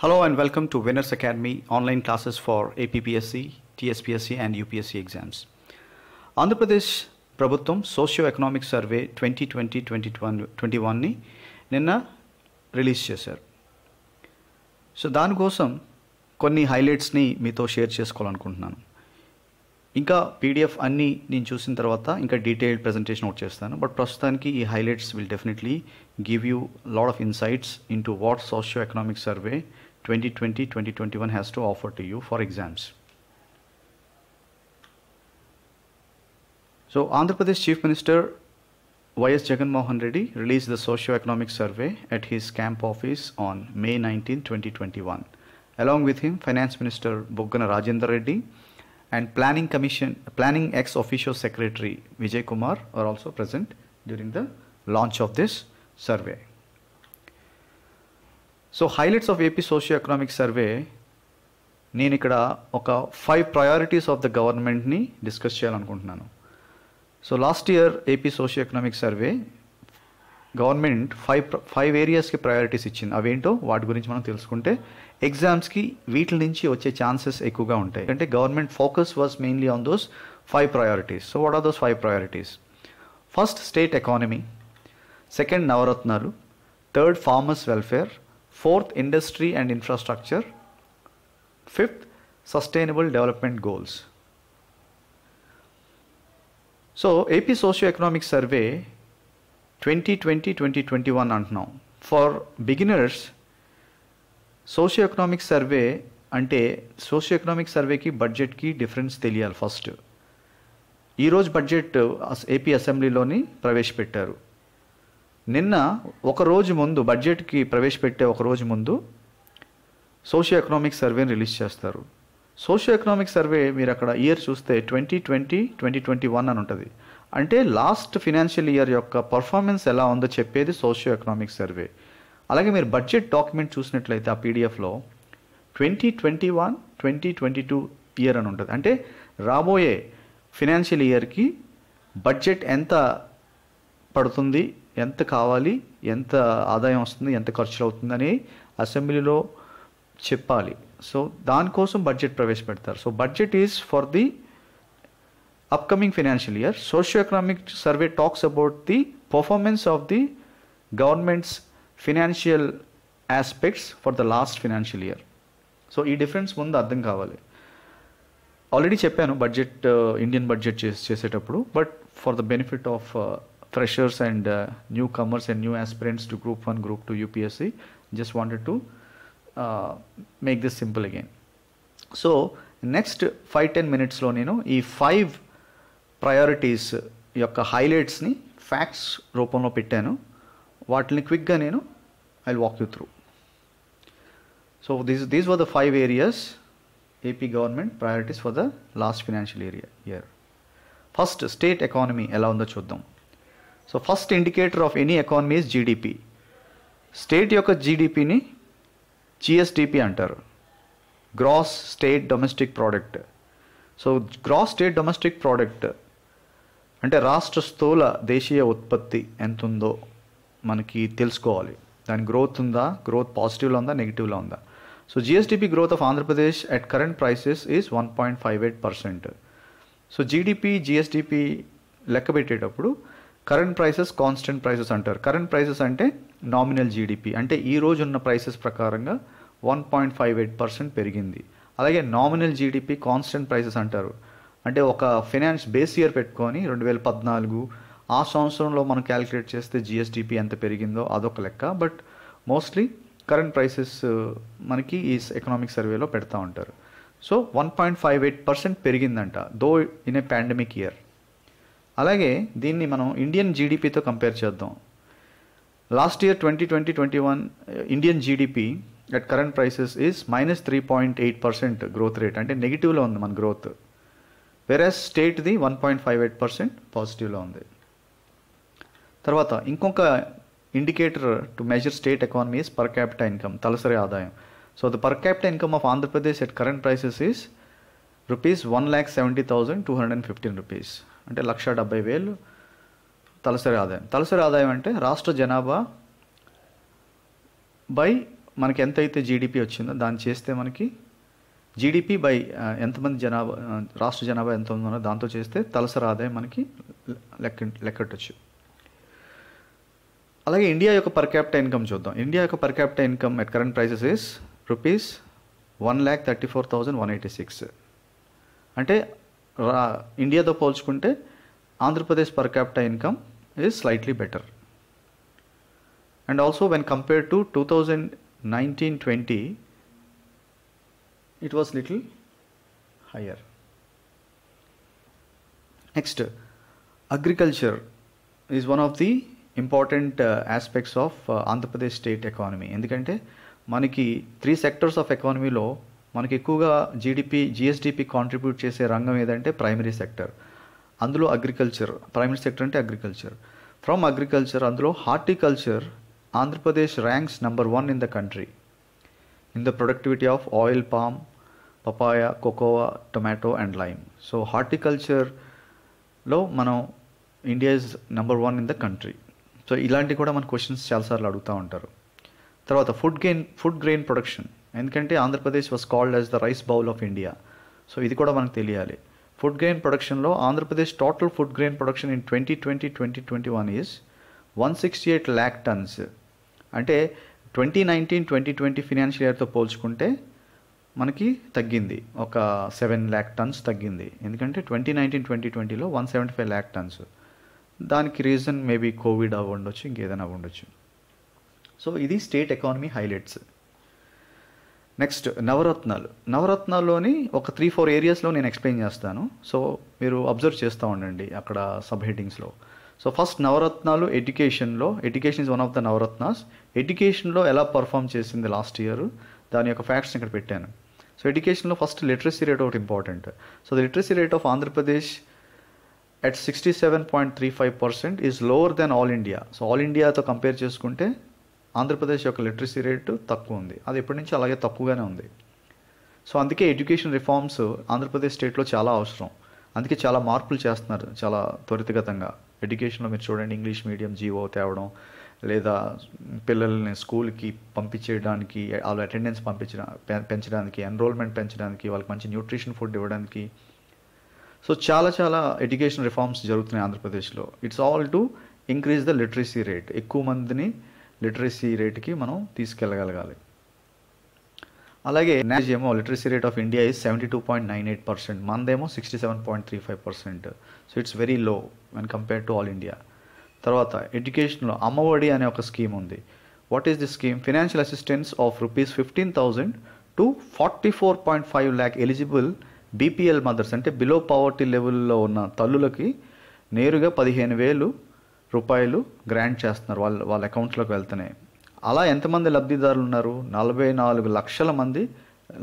Hello and welcome to Winners academy online classes for APPSC, TSPSC and UPSC exams ఆంధ్రప్రదేశ్ Pradesh socio economic survey twenty twenty twenty one twenty వన్ని నిన్న release చేశారు so దానికోసం కొన్ని హైలైట్స్ని మీతో share చేసుకోవాలనుకుంటున్నాను ఇంకా పీడిఎఫ్ అన్నీ నేను చూసిన తర్వాత ఇంకా డీటెయిల్డ్ ప్రజెంటేషన్ నోట్ చేస్తాను బట్ ప్రస్తుతానికి ఈ highlights will definitely give you lot of insights into what socio economic survey 2020-2021 has to offer to you for exams. So Andhra Pradesh Chief Minister Y.S. Jagannath Reddy released the socio-economic survey at his camp office on May 19, 2021. Along with him, Finance Minister Bhogana Rajendra Reddy and Planning Commission, Planning ex-officio secretary Vijay Kumar are also present during the launch of this survey. So highlights of AP socio economic survey నేను ఇక్కడ ఒక five priorities of the గవర్నమెంట్ని discuss చేయాలనుకుంటున్నాను so last year AP socio economic survey government five five ఏరియాస్కి priorities ఇచ్చింది అవేంటో వాటి గురించి మనం తెలుసుకుంటే ఎగ్జామ్స్కి వీటి నుంచి వచ్చే ఛాన్సెస్ ఎక్కువగా ఉంటాయి అంటే government focus was mainly on those five priorities so what are those five priorities first state economy second Navaratnalu third farmers welfare fourth industry and infrastructure fifth sustainable development goals so AP socio economic survey twenty twenty twenty twenty one అంటున్నాం for beginners socio economic survey అంటే socio economic సర్వేకి బడ్జెట్కి difference తెలియాలి first ఈరోజు budget AP అసెంబ్లీలోని ప్రవేశపెట్టారు నిన్న ఒక రోజు ముందు బడ్జెట్కి ప్రవేశపెట్టే ఒక రోజు ముందు సోషియో ఎకనామిక్ సర్వేని రిలీజ్ చేస్తారు సోషియో ఎకనామిక్ సర్వే మీరు అక్కడ ఇయర్ చూస్తే twenty twenty twenty twenty one అని ఉంటుంది అంటే లాస్ట్ ఫినాన్షియల్ ఇయర్ యొక్క పర్ఫార్మెన్స్ ఎలా ఉందో చెప్పేది సోషియో ఎకనామిక్ సర్వే అలాగే మీరు బడ్జెట్ డాక్యుమెంట్ చూసినట్లయితే ఆ పీడిఎఫ్లో twenty twenty one twenty twenty two year అని ఉంటుంది అంటే రాబోయే ఫినాన్షియల్ ఇయర్కి బడ్జెట్ ఎంత పడుతుంది ఎంత కావాలి ఎంత ఆదాయం వస్తుంది ఎంత ఖర్చులు అవుతుందని అసెంబ్లీలో చెప్పాలి సో దానికోసం బడ్జెట్ ప్రవేశపెడతారు so budget is for the upcoming financial year socio economic survey talks about the performance of the government's financial aspects for the last financial year so ఈ డిఫరెన్స్ ముందు అర్థం కావాలి ఆల్రెడీ చెప్పాను బడ్జెట్ ఇండియన్ uh, బడ్జెట్ చేసేటప్పుడు but for the benefit of freshers and newcomers and new aspirants to group one group two UPSC just wanted to make this simple again so next five ten మినిట్స్లో నేను ఈ five priorities యొక్క హైలైట్స్ని facts రూపంలో పెట్టాను వాటిని క్విక్గా నేను I walk you through so these these were the five areas AP government priorities for the last financial area year first state economy ఎలా ఉందో చూద్దాం so first indicator of any economy is GDP state యొక్క జీడిపిని GSDP అంటారు gross state domestic product so gross state domestic product అంటే రాష్ట్ర స్థూల దేశీయ ఉత్పత్తి ఎంత ఉందో మనకి తెలుసుకోవాలి దాని గ్రోత్ ఉందా గ్రోత్ పాజిటివ్లో ఉందా నెగిటివ్లో ఉందా so GSDP growth of Andhra Pradesh at current prices is one point five eight percent so GDP GSDP లెక్క పెట్టేటప్పుడు కరెంట్ ప్రైసెస్ కాన్స్టెంట్ ప్రైసెస్ అంటారు కరెంట్ ప్రైసెస్ అంటే నామినల్ జీడిపి అంటే ఈ రోజు ఉన్న ప్రైసెస్ ప్రకారంగా one point five eight percent పెరిగింది అలాగే నామినల్ జీడిపి కాన్స్టెంట్ ప్రైసెస్ అంటారు అంటే ఒక ఫినాన్స్ బేస్ ఇయర్ పెట్టుకొని రెండు వేల పద్నాలుగు ఆ సంవత్సరంలో మనం క్యాలిక్యులేట్ చేస్తే జిఎస్డిపి ఎంత పెరిగిందో అదొక లెక్క బట్ మోస్ట్లీ కరెంట్ ప్రైసెస్ మనకి ఈ ఎకనామిక్ సర్వేలో పెడతా ఉంటారు so one point five eight percent పెరిగిందంట though in a pandemic year అలాగే దీన్ని మనం ఇండియన్ జీడిపితో కంపేర్ చేద్దాం last year twenty twenty twenty one Indian GDP at current prices is minus three point eight percent growth rate అంటే నెగిటివ్లో ఉంది మన గ్రోత్ వేరే స్టేట్ది one point five eight percent పాజిటివ్లో ఉంది తర్వాత ఇంకొక indicator to measure state economy is per capital income తలసరి ఆదాయం so the per capital income of Andhra Pradesh at current prices is rupees one lakh seventy thousand two hundred and fifteen rupees అంటే లక్ష డెబ్బై వేలు తలసరి ఆదాయం తలసరి ఆదాయం అంటే రాష్ట్ర జనాభా బై మనకి ఎంతైతే జీడిపి వచ్చిందో దాన్ని చేస్తే మనకి జీడిపి బై ఎంతమంది జనాభా రాష్ట్ర జనాభా ఎంత ఉందో దాంతో చేస్తే తలసరి ఆదాయం మనకి లెక్క లెక్కట్టచ్చు అలాగే ఇండియా యొక్క పర్ క్యాపిటల్ ఇన్కమ్ చూద్దాం ఇండియా యొక్క per capital income at current prices is rupees one lakh thirty four thousand one eighty six అంటే ఇండియాతో పోల్చుకుంటే Andhra Pradesh per capita income is slightly better and also when compare to two thousand nineteen twenty it was little higher next agriculture is one of the important aspects of Andhra Pradesh state economy ఎందుకంటే మనకి three sectors of ఎకానమీలో మనకి ఎక్కువగా GDP GSDP contribute చేసే రంగం ఏదంటే primary sector అందులో agriculture primary sector అంటే అగ్రికల్చర్ ఫ్రమ్ అగ్రికల్చర్ అందులో horticulture Andhra Pradesh ranks number one in the country in the productivity of oil palm papaya cocoa tomato and lime so హార్టికల్చర్లో మనం India is number one in the country so ఇలాంటివి కూడా మన questions చాలాసార్లు అడుగుతూ ఉంటారు తర్వాత food gain food grain production ఎందుకంటే Andhra Pradesh was called as the rice bowl of India so ఇది కూడా మనకు తెలియాలి ఫుడ్ గ్రెయిన్ ప్రొడక్షన్లో Andhra Pradesh total food grain production in twenty twenty twenty twenty one is one sixty eight lakh tons అంటే twenty nineteen twenty twenty financial ఇయర్తో పోల్చుకుంటే మనకి తగ్గింది ఒక సెవెన్ ల్యాక్ టన్స్ తగ్గింది ఎందుకంటే ట్వంటీ నైన్టీన్ ట్వంటీ ట్వంటీలో one seventy five lakh tons దానికి రీజన్ మేబీ కోవిడ్ అవ్వండొచ్చు ఇంకేదైనా అవ్వండొచ్చు సో ఇది state economy highlights next Navaratnalu నవరత్నాల్లోని ఒక త్రీ ఫోర్ ఏరియాస్లో నేను ఎక్స్ప్లెయిన్ చేస్తాను సో మీరు అబ్జర్వ్ చేస్తూ ఉండండి అక్కడ సబ్ హెడ్డింగ్స్లో సో ఫస్ట్ నవరత్నాలు ఎడ్యుకేషన్లో education is one of the Navaratnas ఎడ్యుకేషన్లో ఎలా పర్ఫామ్ చేసింది లాస్ట్ ఇయర్ దాని యొక్క ఫ్యాక్ట్స్ ఇక్కడ పెట్టాను సో ఎడ్యుకేషన్లో ఫస్ట్ లిటరసీ రేట్ ఒకటి important so the literacy rate of Andhra Pradesh at sixty seven point three five percent is lower than all India so all ఇండియాతో కంపేర్ చేసుకుంటే ఆంధ్రప్రదేశ్ యొక్క లిటరసీ రేటు తక్కువ ఉంది అది ఎప్పటి నుంచి అలాగే తక్కువగానే ఉంది సో అందుకే ఎడ్యుకేషన్ రిఫార్మ్స్ ఆంధ్రప్రదేశ్ స్టేట్లో చాలా అవసరం అందుకే చాలా మార్పులు చేస్తున్నారు చాలా త్వరితగతంగా ఎడ్యుకేషన్లో మీరు చూడండి ఇంగ్లీష్ మీడియం జీవో తేవడం లేదా పిల్లల్ని స్కూల్కి పంపించేయడానికి వాళ్ళ అటెండెన్స్ పంపించడం పెంచడానికి ఎన్రోల్మెంట్ పెంచడానికి వాళ్ళకి మంచి న్యూట్రిషన్ ఫుడ్ ఇవ్వడానికి సో చాలా చాలా ఎడ్యుకేషన్ రిఫార్మ్స్ జరుగుతున్నాయి ఆంధ్రప్రదేశ్లో it's all to increase the literacy rate ఎక్కువ మందిని లిటరసీ రేట్కి మనం తీసుకెళ్ళగలగాలి అలాగే నేజ్ ఏమో literacy rate of India is seventy two point nine eight percent మనదేమో sixty seven point three five percent so it's very low when compare to all India తర్వాత ఎడ్యుకేషన్లో అమ్మఒడి అనే ఒక స్కీమ్ ఉంది what is the scheme financial assistance of rupees fifteen thousand to forty four point five lakh eligible BPL mothers అంటే below poverty లెవెల్లో ఉన్న తల్లులకి నేరుగా పదిహేను వేలు రూపాయలు గ్రాంట్ చేస్తున్నారు వాళ్ళ వాళ్ళ అకౌంట్లోకి వెళ్తున్నాయి అలా ఎంతమంది లబ్ధిదారులు ఉన్నారు నలభై నాలుగు లక్షల మంది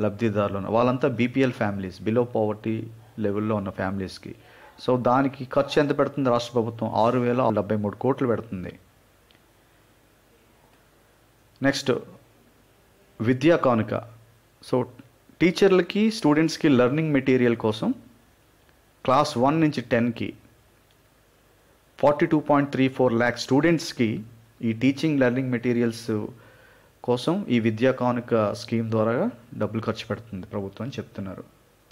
లబ్ధిదారులు ఉన్నారు వాళ్ళంతా బీపీఎల్ ఫ్యామిలీస్ బిలో పావర్టీ లెవెల్లో ఉన్న ఫ్యామిలీస్కి సో దానికి ఖర్చు ఎంత పెడుతుంది రాష్ట్ర ప్రభుత్వం ఆరు వేల డెబ్బై మూడు కోట్లు పెడుతుంది నెక్స్ట్ విద్యా కానుక సో టీచర్లకి స్టూడెంట్స్కి లెర్నింగ్ మెటీరియల్ కోసం క్లాస్ వన్ నుంచి టెన్కి forty two point three four lakh స్టూడెంట్స్కి ఈ టీచింగ్ లెర్నింగ్ మెటీరియల్స్ కోసం ఈ విద్యా కానుక స్కీమ్ ద్వారా డబ్బులు ఖర్చు పెడుతుంది ప్రభుత్వం అని చెప్తున్నారు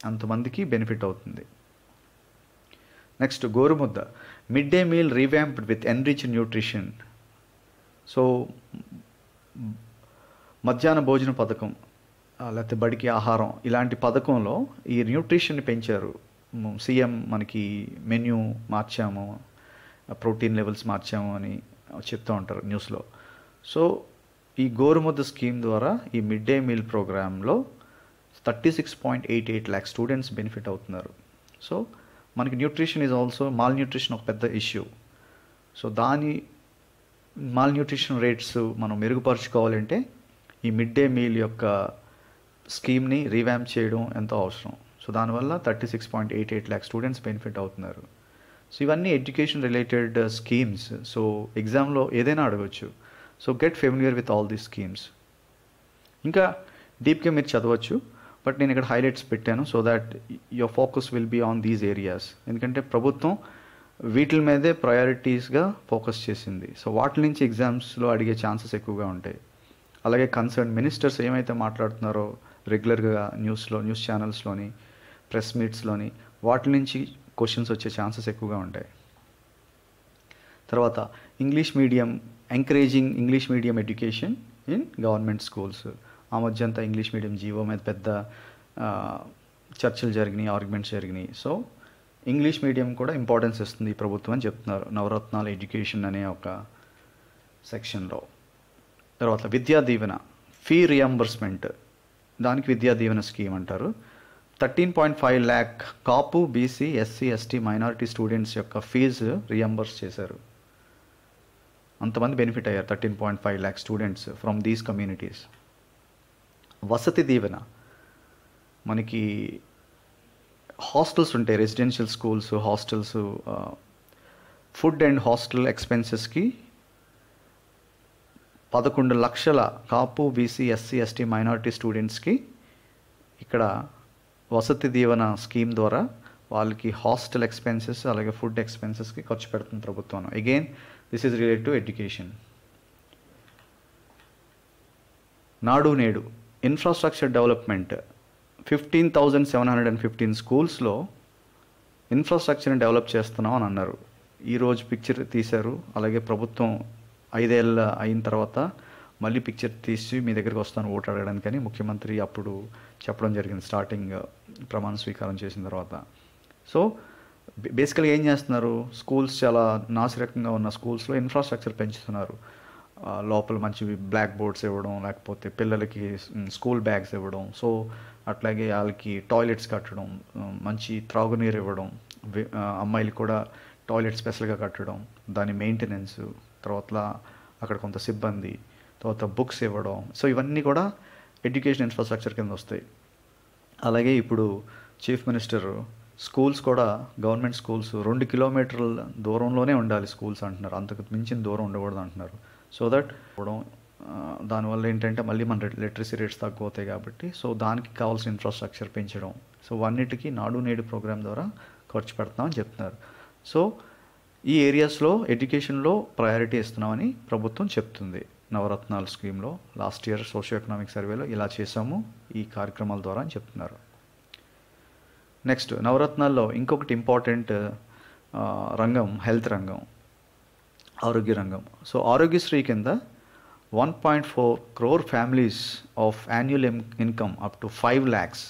అంతమందికి బెనిఫిట్ అవుతుంది next Gorumudda mid day meal revamped with enrich nutrition so మధ్యాహ్న భోజన పథకం లేకపోతే బడికి ఆహారం ఇలాంటి పథకంలో ఈ న్యూట్రిషన్ పెంచారు సీఎం మనకి మెన్యూ మార్చాము ప్రోటీన్ లెవెల్స్ మార్చాము అని చెప్తూ ఉంటారు న్యూస్లో సో ఈ గోరుముద్ద స్కీమ్ ద్వారా ఈ మిడ్ డే మీల్ ప్రోగ్రాంలో thirty six point eight eight lakh students benefit అవుతున్నారు సో మనకి nutrition is also malnutrition ఒక పెద్ద ఇష్యూ సో దాని మాల్ న్యూట్రిషన్ రేట్స్ మనం మెరుగుపరుచుకోవాలంటే ఈ మిడ్ డే మీల్ యొక్క స్కీమ్ని రీవ్యాంప్ చేయడం ఎంతో అవసరం సో దానివల్ల thirty six point eight eight lakh students benefit అవుతున్నారు సో ఇవన్నీ ఎడ్యుకేషన్ రిలేటెడ్ స్కీమ్స్ సో ఎగ్జామ్లో ఏదైనా అడగచ్చు so get familiar with all these schemes ఇంకా డీప్గా మీరు చదవచ్చు బట్ నేను ఇక్కడ హైలైట్స్ పెట్టాను so that your focus will be on these areas ఎందుకంటే ప్రభుత్వం వీటి మీదే ప్రయారిటీస్గా ఫోకస్ చేసింది సో వాటి నుంచి ఎగ్జామ్స్లో అడిగే ఛాన్సెస్ ఎక్కువగా ఉంటాయి అలాగే కన్సర్న్ మినిస్టర్స్ ఏమైతే మాట్లాడుతున్నారో రెగ్యులర్గా న్యూస్లో న్యూస్ ఛానల్స్లోని ప్రెస్ మీట్స్లోని వాటి నుంచి క్వశ్చన్స్ వచ్చే ఛాన్సెస్ ఎక్కువగా ఉంటాయి తర్వాత English medium encouraging English medium education in government schools ఆ మధ్యంతా ఇంగ్లీష్ మీడియం జీవో మీద పెద్ద చర్చలు జరిగినాయి ఆర్గ్యుమెంట్స్ జరిగినాయి సో ఇంగ్లీష్ మీడియం కూడా ఇంపార్టెన్స్ ఇస్తుంది ప్రభుత్వం అని చెప్తున్నారు నవరత్నాలు ఎడ్యుకేషన్ అనే ఒక సెక్షన్లో తర్వాత విద్యా దీవెన ఫీ రియంబర్స్మెంట్ దానికి విద్యా దీవెన స్కీమ్ అంటారు thirteen point five lakh Kapu BC SC ST minority students యొక్క ఫీజు రియంబర్స్ చేశారు అంతమంది బెనిఫిట్ అయ్యారు thirteen point five lakh students from these communities Vasathi Deevena మనకి హాస్టల్స్ ఉంటాయి residential schools hostels food and hostel ఎక్స్పెన్సెస్కి పదకొండు లక్షల Kapu BC SC ST minority స్టూడెంట్స్కి ఇక్కడ వసతి దీవెన స్కీమ్ ద్వారా వాళ్ళకి హాస్టల్ ఎక్స్పెన్సెస్ అలాగే ఫుడ్ ఎక్స్పెన్సెస్కి ఖర్చు పెడుతుంది ప్రభుత్వం again this is related to education Nadu Nedu infrastructure development fifteen thousand seven hundred and fifteen స్కూల్స్లో ఇన్ఫ్రాస్ట్రక్చర్ని డెవలప్ చేస్తున్నాం అని అన్నారు ఈరోజు పిక్చర్ తీశారు అలాగే ప్రభుత్వం ఐదేళ్ళ అయిన తర్వాత మళ్ళీ పిక్చర్ తీసి మీ దగ్గరికి వస్తాను ఓటు అడగడానికి అని ముఖ్యమంత్రి అప్పుడు చెప్పడం జరిగింది స్టార్టింగ్ uh, ప్రమాణ స్వీకారం చేసిన తర్వాత సో బేసికల్గా ఏం చేస్తున్నారు స్కూల్స్ చాలా నాసిరకంగా ఉన్న స్కూల్స్లో ఇన్ఫ్రాస్ట్రక్చర్ పెంచుతున్నారు uh, లోపల మంచి బ్లాక్ బోర్డ్స్ ఇవ్వడం లేకపోతే పిల్లలకి స్కూల్ బ్యాగ్స్ ఇవ్వడం సో అట్లాగే వాళ్ళకి టాయిలెట్స్ కట్టడం మంచి త్రాగునీరు ఇవ్వడం అమ్మాయిలు కూడా టాయిలెట్ స్పెషల్గా కట్టడం దాని మెయింటెనెన్స్ తర్వాత అక్కడ కొంత సిబ్బంది తర్వాత బుక్స్ ఇవ్వడం సో ఇవన్నీ కూడా ఎడ్యుకేషన్ ఇన్ఫ్రాస్ట్రక్చర్ కింద వస్తాయి అలాగే ఇప్పుడు చీఫ్ మినిస్టర్ స్కూల్స్ కూడా గవర్నమెంట్ స్కూల్స్ రెండు కిలోమీటర్ల దూరంలోనే ఉండాలి స్కూల్స్ అంటున్నారు అంతకు మించిన దూరం ఉండకూడదు అంటున్నారు సో దట్ దానివల్ల ఏంటంటే మళ్ళీ మన లిటరసీ రేట్స్ తగ్గిపోతాయి కాబట్టి సో దానికి కావాల్సిన ఇన్ఫ్రాస్ట్రక్చర్ పెంచడం సో అన్నిటికీ నాడు నేడు ప్రోగ్రామ్ ద్వారా ఖర్చు పెడతామని చెప్తున్నారు సో ఈ ఏరియాస్లో ఎడ్యుకేషన్లో ప్రయారిటీ ఇస్తున్నామని ప్రభుత్వం చెప్తుంది నవరత్నాల స్కీమ్లో లాస్ట్ ఇయర్ సోషియో ఎకనామిక్ సర్వేలో ఇలా చేసాము ఈ కార్యక్రమాల ద్వారా అని చెప్తున్నారు నెక్స్ట్ నవరత్నాల్లో ఇంకొకటి ఇంపార్టెంట్ రంగం హెల్త్ రంగం ఆరోగ్య రంగం సో ఆరోగ్యశ్రీ కింద one point four crore families of annual income up to five lakhs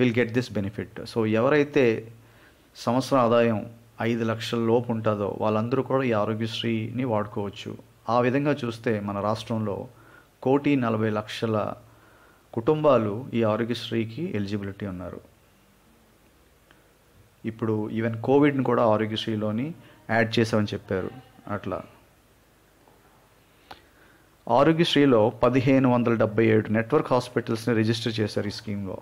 will get this benefit so ఎవరైతే సంవత్సరం ఆదాయం ఐదు లక్షల లోపు ఉంటుందో వాళ్ళందరూ కూడా ఈ ఆరోగ్యశ్రీని వాడుకోవచ్చు ఆ విధంగా చూస్తే మన రాష్ట్రంలో కోటి నలభై లక్షల కుటుంబాలు ఈ ఆరోగ్యశ్రీకి ఎలిజిబిలిటీ ఉన్నారు ఇప్పుడు ఈవెన్ కోవిడ్ని కూడా ఆరోగ్యశ్రీలోని యాడ్ చేసామని చెప్పారు అట్లా ఆరోగ్యశ్రీలో పదిహేను వందల డెబ్బై ఏడు నెట్వర్క్ హాస్పిటల్స్ని రిజిస్టర్ చేశారు ఈ స్కీమ్లో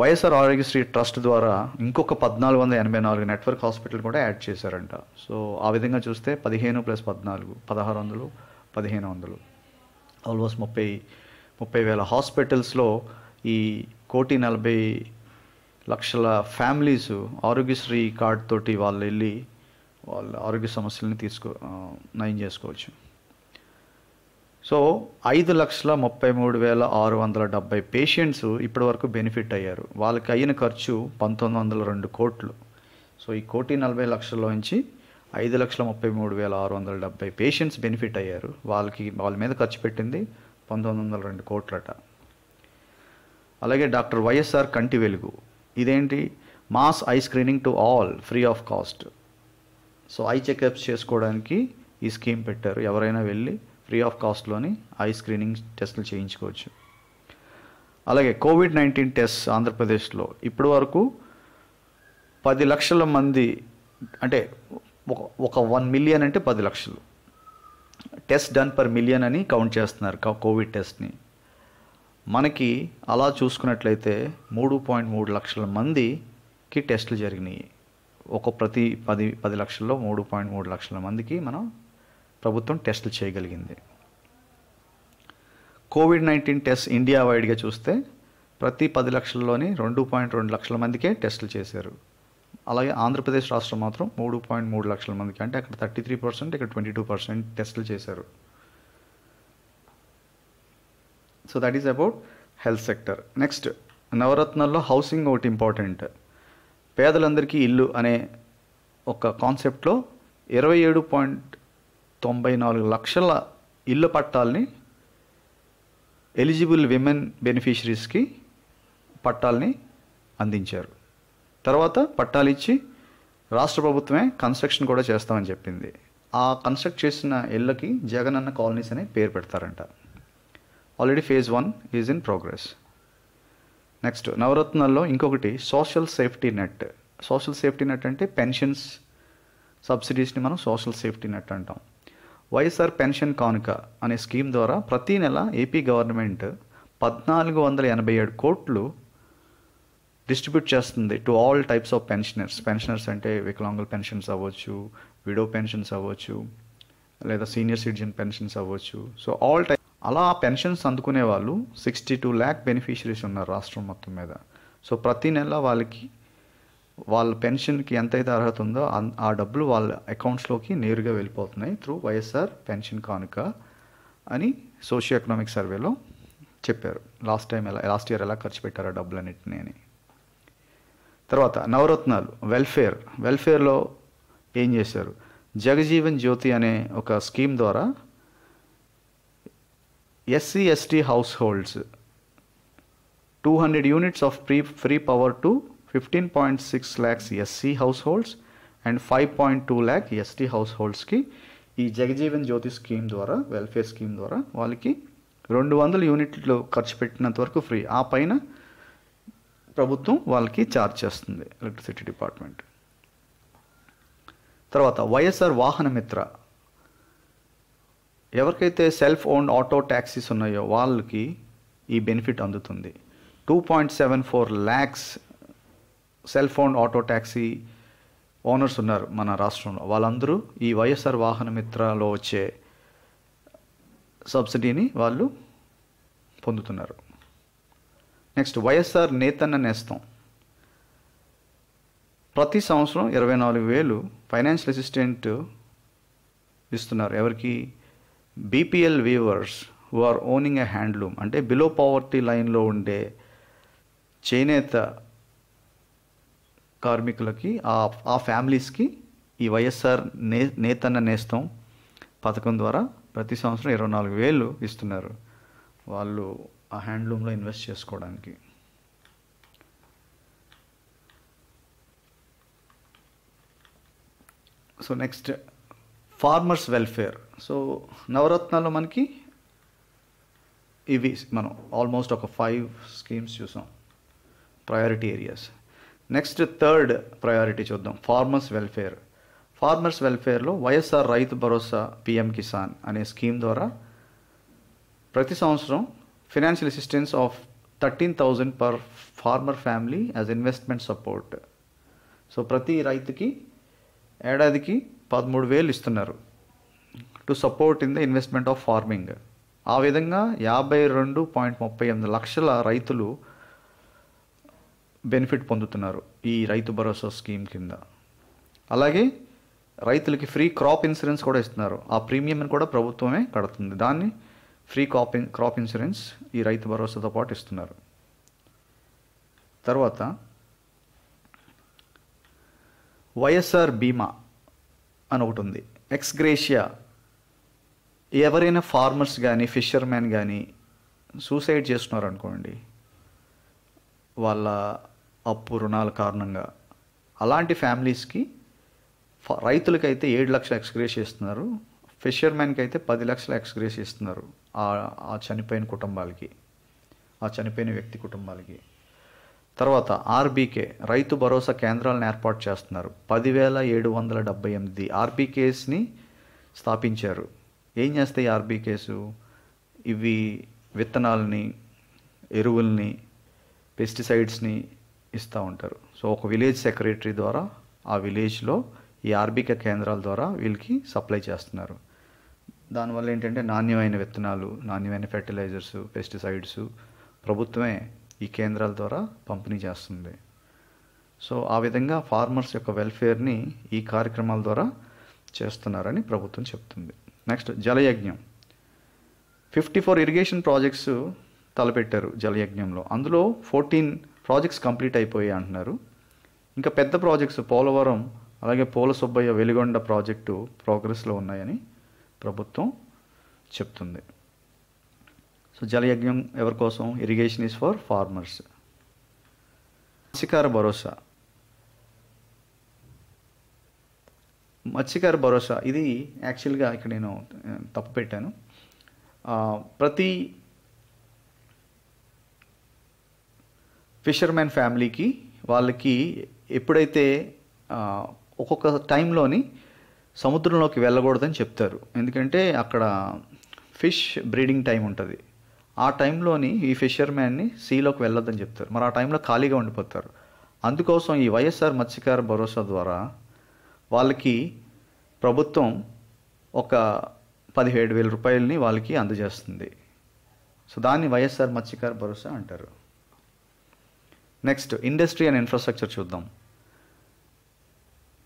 వైఎస్ఆర్ ఆరోగ్యశ్రీ ట్రస్ట్ ద్వారా ఇంకొక పద్నాలుగు వందల ఎనభై నాలుగు నెట్వర్క్ హాస్పిటల్ కూడా యాడ్ చేశారంట సో ఆ విధంగా చూస్తే పదిహేను ప్లస్ పద్నాలుగు పదహారు వందలు పదిహేను వందలు ఆల్మోస్ట్ ముప్పై ముప్పై వేల హాస్పిటల్స్లో ఈ కోటి నలభై లక్షల ఫ్యామిలీస్ ఆరోగ్యశ్రీ కార్డ్ తోటి వాళ్ళు వెళ్ళి వాళ్ళ ఆరోగ్య సమస్యలని తీసుకో నయం చేసుకోవచ్చు సో ఐదు లక్షల ముప్పై మూడు వేల ఆరు వందల డెబ్బై పేషెంట్స్ ఇప్పటి వరకు బెనిఫిట్ అయ్యారు వాళ్ళకి అయిన ఖర్చు పంతొమ్మిది వందల రెండు కోట్లు సో ఈ కోటి నలభై లక్షల్లోంచి ఐదు లక్షల ముప్పై మూడు వేల ఆరు వందల డెబ్బై పేషెంట్స్ బెనిఫిట్ అయ్యారు వాళ్ళకి వాళ్ళ మీద ఖర్చు పెట్టింది పంతొమ్మిది వందల రెండు కోట్లట అలాగే డాక్టర్ వైఎస్ఆర్ కంటి వెలుగు ఇదేంటి mass eye screening to all free of cost so eye checkups చేసుకోవడానికి ఈ స్కీమ్ పెట్టారు ఎవరైనా వెళ్ళి ఫ్రీ ఆఫ్ కాస్ట్లోని ఐ స్క్రీనింగ్ టెస్టులు చేయించుకోవచ్చు అలాగే కోవిడ్ నైన్టీన్ టెస్ట్ ఆంధ్రప్రదేశ్లో ఇప్పటి వరకు పది లక్షల మంది అంటే ఒక వన్ మిలియన్ అంటే పది లక్షలు టెస్ట్ డన్ పర్ మిలియన్ అని కౌంట్ చేస్తున్నారు కోవిడ్ టెస్ట్ని మనకి అలా చూసుకున్నట్లయితే మూడు పాయింట్ మూడు లక్షల మందికి టెస్టులు జరిగినాయి ఒక ప్రతి పది పది లక్షల్లో మూడు పాయింట్ మూడు లక్షల మందికి మనం ప్రభుత్వం టెస్టులు చేయగలిగింది కోవిడ్ నైన్టీన్ టెస్ట్ ఇండియా వైడ్గా చూస్తే ప్రతి పది లక్షల్లోని రెండు పాయింట్ రెండు లక్షల మందికే టెస్టులు చేశారు అలాగే ఆంధ్రప్రదేశ్ రాష్ట్రం మాత్రం మూడు పాయింట్ మూడు లక్షల మందికి అంటే అక్కడ థర్టీ త్రీ పర్సెంట్ ఇక్కడ ట్వంటీ టూ పర్సెంట్ టెస్టులు చేశారు so that is about health sector next నవరత్నాల్లో హౌసింగ్ ఒకటి ఇంపార్టెంట్ పేదలందరికీ ఇల్లు అనే ఒక కాన్సెప్ట్లో ఇరవై ఏడు పాయింట్ తొంభై నాలుగు లక్షల ఇళ్ళ పట్టాలని ఎలిజిబుల్ విమెన్ బెనిఫిషరీస్కి పట్టాలని అందించారు తర్వాత పట్టాలు ఇచ్చి రాష్ట్ర ప్రభుత్వమే కన్స్ట్రక్షన్ కూడా చేస్తామని చెప్పింది ఆ కన్స్ట్రక్ట్ చేసిన ఇళ్ళకి జగనన్న కాలనీస్ అనే పేరు పెడతారంట already phase one is in progress next నవరత్నాల్లో ఇంకొకటి social safety net social safety net అంటే పెన్షన్స్ సబ్సిడీస్ని మనం సోషల్ సేఫ్టీ నెట్ అంటాం వైఎస్ఆర్ పెన్షన్ కానుక అనే స్కీమ్ ద్వారా ప్రతీ నెల ఏపీ గవర్నమెంట్ పద్నాలుగు వందల ఎనభై ఏడు కోట్లు డిస్ట్రిబ్యూట్ చేస్తుంది to all types of pensioners pensioners అంటే వికలాంగుల పెన్షన్స్ అవ్వచ్చు విడో పెన్షన్స్ అవ్వచ్చు లేదా సీనియర్ సిటిజన్ పెన్షన్స్ అవ్వచ్చు సో ఆల్ టైప్ అలా పెన్షన్స్ అందుకునే వాళ్ళు సిక్స్టీ టూ ల్యాక్ బెనిఫిషరీస్ ఉన్నారు రాష్ట్రం మొత్తం మీద సో ప్రతీ నెల వాళ్ళకి వాళ్ళ పెన్షన్కి ఎంతైతే అర్హత ఉందో ఆ డబ్బులు వాళ్ళ అకౌంట్స్లోకి నేరుగా వెళ్ళిపోతున్నాయి త్రూ వైఎస్ఆర్ పెన్షన్ కానుక అని సోషియో ఎకనామిక్ సర్వేలో చెప్పారు లాస్ట్ టైం ఎలా లాస్ట్ ఇయర్ ఎలా ఖర్చు పెట్టారో అన్నింటినీ అని తర్వాత నవరత్నాలు వెల్ఫేర్ వెల్ఫేర్లో ఏం చేశారు జగజీవన్ జ్యోతి అనే ఒక స్కీమ్ ద్వారా SC ST household two hundred units of pre free power to 15.6 lakhs SC household and five point two lakh ST house హోల్డ్స్కి ఈ జగజీవన్ జ్యోతి స్కీమ్ ద్వారా వెల్ఫేర్ స్కీమ్ ద్వారా వాళ్ళకి రెండు వందల యూనిట్లు ఖర్చు పెట్టినంత వరకు ఫ్రీ ఆ పైన ప్రభుత్వం వాళ్ళకి ఛార్జ్ చేస్తుంది ఎలక్ట్రిసిటీ డిపార్ట్మెంట్ తర్వాత వైఎస్ఆర్ వాహన మిత్ర ఎవరికైతే సెల్ఫ్ ఓన్ ఆటో ట్యాక్సీస్ ఉన్నాయో వాళ్ళకి ఈ బెనిఫిట్ అందుతుంది two point seven four lakhs cell phone auto taxi owners ఉన్నారు మన రాష్ట్రంలో వాళ్ళందరూ ఈ వైఎస్ఆర్ వాహన మిత్రలో వచ్చే సబ్సిడీని వాళ్ళు పొందుతున్నారు నెక్స్ట్ వైఎస్ఆర్ నేతన్న నేస్తం ప్రతి సంవత్సరం ఇరవై నాలుగు వేలు ఫైనాన్షియల్ అసిస్టెంట్ ఇస్తున్నారు ఎవరికి BPL weavers who are owning a handloom అంటే బిలో పావర్టీ లైన్లో ఉండే చేనేత కార్మికులకి ఆ ఆ ఫ్యామిలీస్కి ఈ వైఎస్ఆర్ నే నేతన్న నేస్తం పథకం ద్వారా ప్రతి సంవత్సరం ఇరవై నాలుగు వేలు ఇస్తున్నారు వాళ్ళు ఆ హ్యాండ్లూమ్లో ఇన్వెస్ట్ చేసుకోవడానికి so next farmers welfare so నవరత్నాల్లో మనకి ఇవి మనం ఆల్మోస్ట్ ఒక ఫైవ్ స్కీమ్స్ చూసాం priority areas next third priority చూద్దాం ఫార్మర్స్ వెల్ఫేర్ ఫార్మర్స్ వెల్ఫేర్లో వైఎస్ఆర్ రైతు భరోసా పిఎం కిసాన్ అనే స్కీమ్ ద్వారా ప్రతి సంవత్సరం financial assistance of thirteen thousand per farmer family as investment support so ప్రతి రైతుకి ఏడాదికి పదమూడు వేలు ఇస్తున్నారు to support in the investment of farming ఆ విధంగా యాభై రెండు పాయింట్ ముప్పై ఎనిమిది లక్షల రైతులు బెనిఫిట్ పొందుతున్నారు ఈ రైతు భరోసా స్కీమ్ కింద అలాగే రైతులకి ఫ్రీ క్రాప్ ఇన్సూరెన్స్ కూడా ఇస్తున్నారు ఆ ప్రీమియంని కూడా ప్రభుత్వమే కడుతుంది దాన్ని ఫ్రీ క్రాప్ క్రాప్ ఇన్సూరెన్స్ ఈ రైతు భరోసాతో పాటు ఇస్తున్నారు తర్వాత వైఎస్ఆర్ బీమా అని ఒకటి ఉంది ఎక్స్గ్రేషియా ఎవరైనా ఫార్మర్స్ కానీ ఫిషర్మెన్ కానీ సూసైడ్ చేస్తున్నారు అనుకోండి వాళ్ళ అప్పు రుణాల కారణంగా అలాంటి ఫ్యామిలీస్కి రైతులకైతే ఏడు లక్షలు ఎక్స్గ్రేస్ చేస్తున్నారు ఫిషర్మెన్కి అయితే పది లక్షలు ఎక్స్గ్రేస్ ఇస్తున్నారు ఆ చనిపోయిన కుటుంబాలకి ఆ చనిపోయిన వ్యక్తి కుటుంబాలకి తర్వాత ఆర్బీకే రైతు భరోసా కేంద్రాలను ఏర్పాటు చేస్తున్నారు పదివేల ఏడు వందల డెబ్బై ఎనిమిది ఆర్బీకేస్ని స్థాపించారు ఏం చేస్తాయి ఆర్బీకేస్ ఇవి విత్తనాలని ఎరువుల్ని పెస్టిసైడ్స్ని ఇస్తూ ఉంటారు సో ఒక విలేజ్ సెక్రటరీ ద్వారా ఆ విలేజ్లో ఈ ఆర్బిక కేంద్రాల ద్వారా వీళ్ళకి సప్లై చేస్తున్నారు దానివల్ల ఏంటంటే నాణ్యమైన విత్తనాలు నాణ్యమైన ఫెర్టిలైజర్స్ పెస్టిసైడ్స్ ప్రభుత్వమే ఈ కేంద్రాల ద్వారా పంపిణీ చేస్తుంది సో ఆ విధంగా ఫార్మర్స్ యొక్క వెల్ఫేర్ని ఈ కార్యక్రమాల ద్వారా చేస్తున్నారని ప్రభుత్వం చెప్తుంది next Jalayagnam fifty four irrigation projects తలపెట్టారు జలయజ్ఞంలో అందులో ఫోర్టీన్ ప్రాజెక్ట్స్ కంప్లీట్ అయిపోయాయి అంటున్నారు ఇంకా పెద్ద ప్రాజెక్ట్స్ పోలవరం అలాగే పోల సుబ్బయ్య వెలిగొండ ప్రాజెక్టు ప్రోగ్రెస్లో ఉన్నాయని ప్రభుత్వం చెప్తుంది సో జలయజ్ఞం ఎవరి కోసం ఇరిగేషన్ ఈజ్ ఫర్ ఫార్మర్స్ మత్స్యకార భరోసా మత్స్యకార భరోసా ఇది యాక్చువల్గా ఇక్కడ నేను తప్పు పెట్టాను ప్రతి ఫిషర్మెన్ ఫ్యామిలీకి వాళ్ళకి ఎప్పుడైతే ఒక్కొక్క టైంలోని సముద్రంలోకి వెళ్ళకూడదని చెప్తారు ఎందుకంటే అక్కడ ఫిష్ బ్రీడింగ్ టైం ఉంటుంది ఆ టైంలోని ఈ ఫిషర్మ్యాన్ని సీలోకి వెళ్ళొద్దని చెప్తారు మరి ఆ టైంలో ఖాళీగా ఉండిపోతారు అందుకోసం ఈ వైఎస్ఆర్ మత్స్యకార భరోసా ద్వారా వాళ్ళకి ప్రభుత్వం ఒక పదిహేడు వేల రూపాయలని వాళ్ళకి అందజేస్తుంది సో దాన్ని వైఎస్ఆర్ మత్స్యకార భరోసా అంటారు నెక్స్ట్ ఇండస్ట్రీ అండ్ ఇన్ఫ్రాస్ట్రక్చర్ చూద్దాం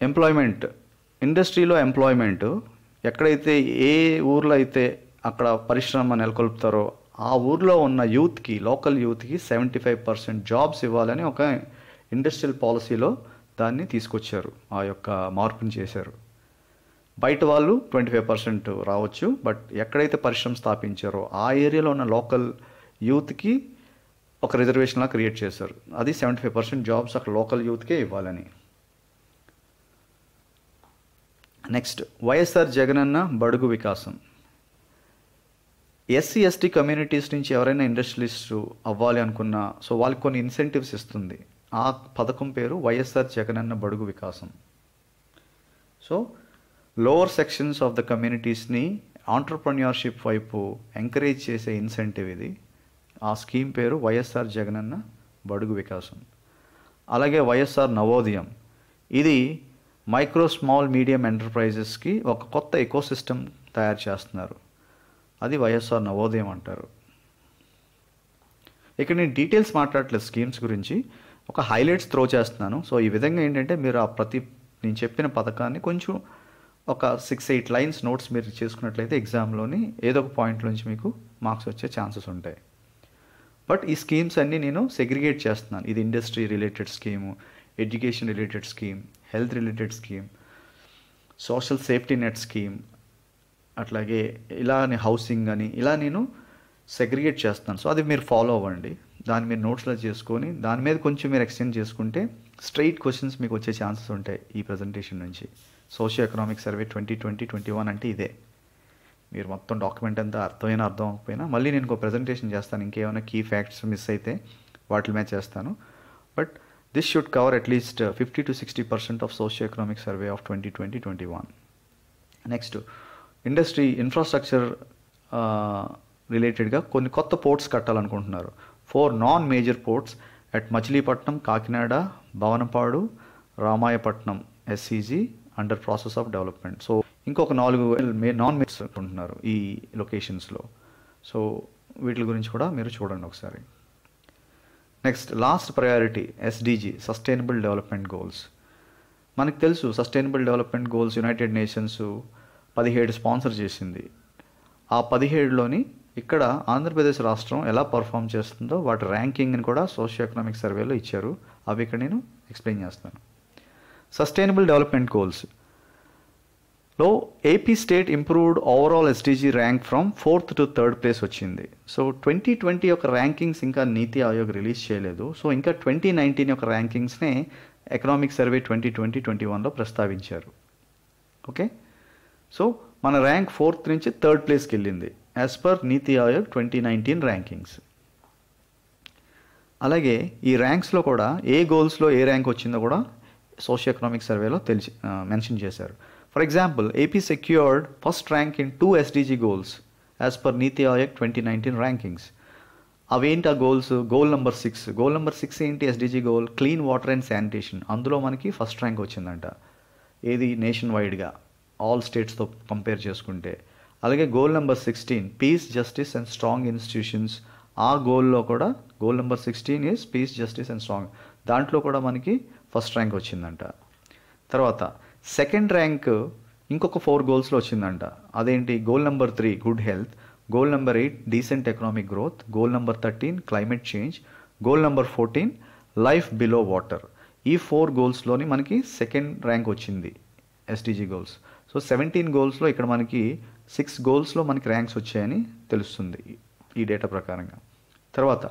ఎంప్లాయ్మెంట్ ఇండస్ట్రీలో ఎంప్లాయ్మెంట్ ఎక్కడైతే ఏ ఊర్లో అయితే అక్కడ పరిశ్రమ నెలకొల్పుతారో ఆ ఊర్లో ఉన్న యూత్కి లోకల్ యూత్కి సెవెంటీ ఫైవ్ పర్సెంట్ జాబ్స్ ఇవ్వాలని ఒక ఇండస్ట్రియల్ పాలసీలో దాన్ని తీసుకొచ్చారు ఆ యొక్క మార్పుని చేశారు బయట వాళ్ళు ట్వంటీ ఫైవ్ పర్సెంట్ రావచ్చు బట్ ఎక్కడైతే పరిశ్రమ స్థాపించారో ఆ ఏరియాలో ఉన్న లోకల్ యూత్కి ఒక రిజర్వేషన్లా క్రియేట్ చేశారు అది సెవెంటీ ఫైవ్ పర్సెంట్ జాబ్స్ అక్కడ లోకల్ యూత్కే ఇవ్వాలని నెక్స్ట్ వైఎస్ఆర్ జగన్ అన్న బడుగు వికాసం ఎస్సీ ఎస్టీ కమ్యూనిటీస్ నుంచి ఎవరైనా ఇండస్ట్రియలిస్ట్ అవ్వాలి అనుకున్నా సో వాళ్ళకి కొన్ని ఇన్సెంటివ్స్ ఇస్తుంది ఆ పథకం పేరు YSR Jagan Anna Badugu Vikasam so lower sections of the కమ్యూనిటీస్ని ఆంటర్ప్రన్యూర్షిప్ వైపు ఎంకరేజ్ చేసే ఇన్సెంటివ్ ఇది ఆ స్కీమ్ పేరు వైఎస్ఆర్ జగనన్న బడుగు వికాసం అలాగే వైఎస్ఆర్ నవోదయం ఇది మైక్రో స్మాల్ మీడియం ఎంటర్ప్రైజెస్కి ఒక కొత్త ఎకోసిస్టమ్ తయారు చేస్తున్నారు అది వైఎస్ఆర్ నవోదయం అంటారు ఇక్కడ నేను డీటెయిల్స్ మాట్లాడలేదు స్కీమ్స్ గురించి ఒక హైలైట్స్ త్రో చేస్తున్నాను సో ఈ విధంగా ఏంటంటే మీరు ఆ ప్రతి నేను చెప్పిన పథకాన్ని కొంచెం ఒక సిక్స్ ఎయిట్ లైన్స్ నోట్స్ మీరు చేసుకున్నట్లయితే ఎగ్జామ్లోని ఏదో ఒక పాయింట్ నుంచి మీకు మార్క్స్ వచ్చే ఛాన్సెస్ ఉంటాయి బట్ ఈ స్కీమ్స్ అన్నీ నేను సెగ్రిగేట్ చేస్తున్నాను ఇది industry related scheme education related scheme health related scheme social safety net scheme అట్లాగే ఇలా హౌసింగ్ అని ఇలా నేను సెగ్రిగేట్ చేస్తాను సో అది మీరు ఫాలో అవ్వండి దాన్ని మీరు నోట్స్లో చేసుకొని దాని మీద కొంచెం మీరు ఎక్స్టెండ్ చేసుకుంటే స్ట్రైట్ క్వశ్చన్స్ మీకు వచ్చే ఛాన్సెస్ ఉంటాయి ఈ ప్రజెంటేషన్ నుంచి socio economic survey twenty twenty twenty one అంటే ఇదే మీరు మొత్తం డాక్యుమెంట్ అంతా అర్థమైనా అర్థం అవ్వకపోయినా మళ్ళీ నేను ఒక ప్రజెంటేషన్ చేస్తాను ఇంకేమైనా కీ ఫ్యాక్ట్స్ మిస్ అయితే వాటి మీద చేస్తాను but this should cover at least fifty to sixty percent of socio economic survey of twenty twenty twenty one next industry infrastructure రిలేటెడ్గా కొన్ని కొత్త పోర్ట్స్ కట్టాలనుకుంటున్నారు four non major ports at Machilipatnam Kakinada Bhavanapadu Ramayapatnam ఎస్సీజీ under process of development so ఇంకొక నాలుగు non mates ఉంటున్నారు ఈ లొకేషన్స్లో so వీటి గురించి కూడా మీరు చూడండి ఒకసారి next last priority SDG sustainable development goals మనకు తెలుసు sustainable development goals United Nations పదిహేడు స్పాన్సర్ చేసింది ఆ పదిహేడులోని ఇక్కడ ఆంధ్రప్రదేశ్ రాష్ట్రం ఎలా పర్ఫామ్ చేస్తుందో వాటి ర్యాంకింగ్ని కూడా సోషియో ఎకనామిక్ సర్వేలో ఇచ్చారు అవి ఇక్కడ నేను ఎక్స్ప్లెయిన్ చేస్తాను sustainable development goals so AP state improved overall SDG rank from fourth to third place వచ్చింది సో ట్వంటీ ట్వంటీ యొక్క ర్యాంకింగ్స్ ఇంకా నీతి ఆయోగ్ రిలీజ్ చేయలేదు సో ఇంకా ట్వంటీ నైన్టీన్ యొక్క ర్యాంకింగ్స్నే ఎకనామిక్ సర్వే ట్వంటీ ట్వంటీ ట్వంటీ వన్లో ప్రస్తావించారు ఓకే సో మన ర్యాంక్ ఫోర్త్ నుంచి థర్డ్ ప్లేస్కి వెళ్ళింది యాజ్ పర్ నీతి ఆయోగ్ ట్వంటీ నైన్టీన్ ర్యాంకింగ్స్ అలాగే ఈ ర్యాంక్స్లో కూడా ఏ గోల్స్లో ఏ ర్యాంక్ వచ్చిందో కూడా సోషియో ఎకనామిక్ సర్వేలో తెలిసి మెన్షన్ చేశారు For example, AP secured first rank in two SDG goals as per Niti Aayog 2019 rankings. అవేంటి ఆ goals goal number six goal number six ఏంటి SDG goal clean water and sanitation అందులో మనకి first rank వచ్చిందంట ఏది nation వైడ్గా all స్టేట్స్తో compare చేసుకుంటే అలాగే goal number sixteen peace justice and strong institutions ఆ గోల్లో కూడా goal number sixteen is peace justice and strong దాంట్లో కూడా మనకి ఫస్ట్ ర్యాంక్ వచ్చిందంట తర్వాత సెకండ్ ర్యాంక్ ఇంకొక ఫోర్ గోల్స్లో వచ్చిందంట అదేంటి goal number three good health goal number eight decent economic growth goal number thirteen climate change goal number fourteen life below water ఈ ఫోర్ గోల్స్లోని మనకి సెకండ్ ర్యాంక్ వచ్చింది ఎస్టీజీ గోల్స్ సో సెవెంటీన్ గోల్స్లో ఇక్కడ మనకి సిక్స్ గోల్స్లో మనకి ర్యాంక్స్ వచ్చాయని తెలుస్తుంది ఈ డేటా ప్రకారంగా తర్వాత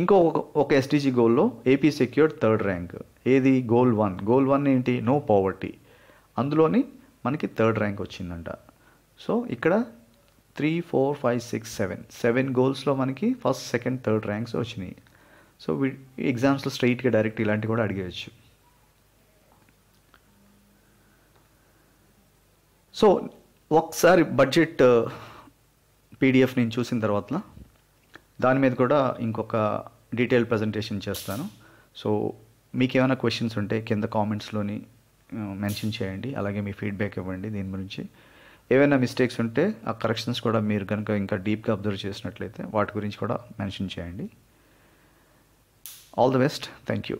ఇంకో ఒక ఎస్టీజీ గోల్లో ఏపీ సెక్యూర్డ్ థర్డ్ ర్యాంక్ ఏది గోల్ వన్ గోల్ వన్ ఏంటి నో పావర్టీ అందులోని మనకి థర్డ్ ర్యాంక్ వచ్చిందంట సో ఇక్కడ three four five six seven seven గోల్స్లో మనకి ఫస్ట్ సెకండ్ థర్డ్ ర్యాంక్స్ వచ్చినాయి సో ఎగ్జామ్స్లో స్ట్రైట్గా డైరెక్ట్ ఇలాంటివి కూడా అడిగేయచ్చు సో ఒకసారి బడ్జెట్ పీడిఎఫ్ uh, నేను చూసిన తర్వాత దాని మీద కూడా ఇంకొక డీటెయిల్ ప్రజెంటేషన్ చేస్తాను సో మీకేమైనా క్వశ్చన్స్ ఉంటే కింద కామెంట్స్లోని మెన్షన్ చేయండి అలాగే మీ ఫీడ్బ్యాక్ ఇవ్వండి దీని గురించి ఏవైనా మిస్టేక్స్ ఉంటే ఆ కరెక్షన్స్ కూడా మీరు కనుక ఇంకా డీప్గా అబ్జర్వ్ చేసినట్లయితే వాటి గురించి కూడా మెన్షన్ చేయండి all the best thank you